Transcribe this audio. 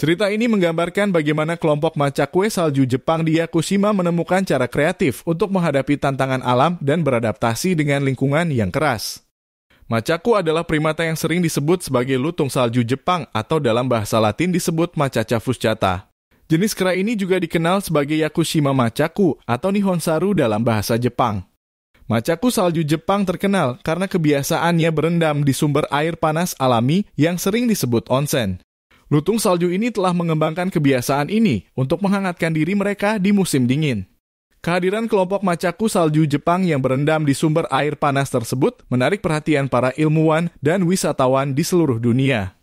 Cerita ini menggambarkan bagaimana kelompok maca salju Jepang di Yakushima menemukan cara kreatif untuk menghadapi tantangan alam dan beradaptasi dengan lingkungan yang keras. Macaku adalah primata yang sering disebut sebagai lutung salju Jepang atau dalam bahasa Latin disebut Macaca fuscata. Jenis kera ini juga dikenal sebagai Yakushima macaku atau Nihonsaru dalam bahasa Jepang. Macaku salju Jepang terkenal karena kebiasaannya berendam di sumber air panas alami yang sering disebut onsen. Lutung salju ini telah mengembangkan kebiasaan ini untuk menghangatkan diri mereka di musim dingin. Kehadiran kelompok macaku salju Jepang yang berendam di sumber air panas tersebut menarik perhatian para ilmuwan dan wisatawan di seluruh dunia.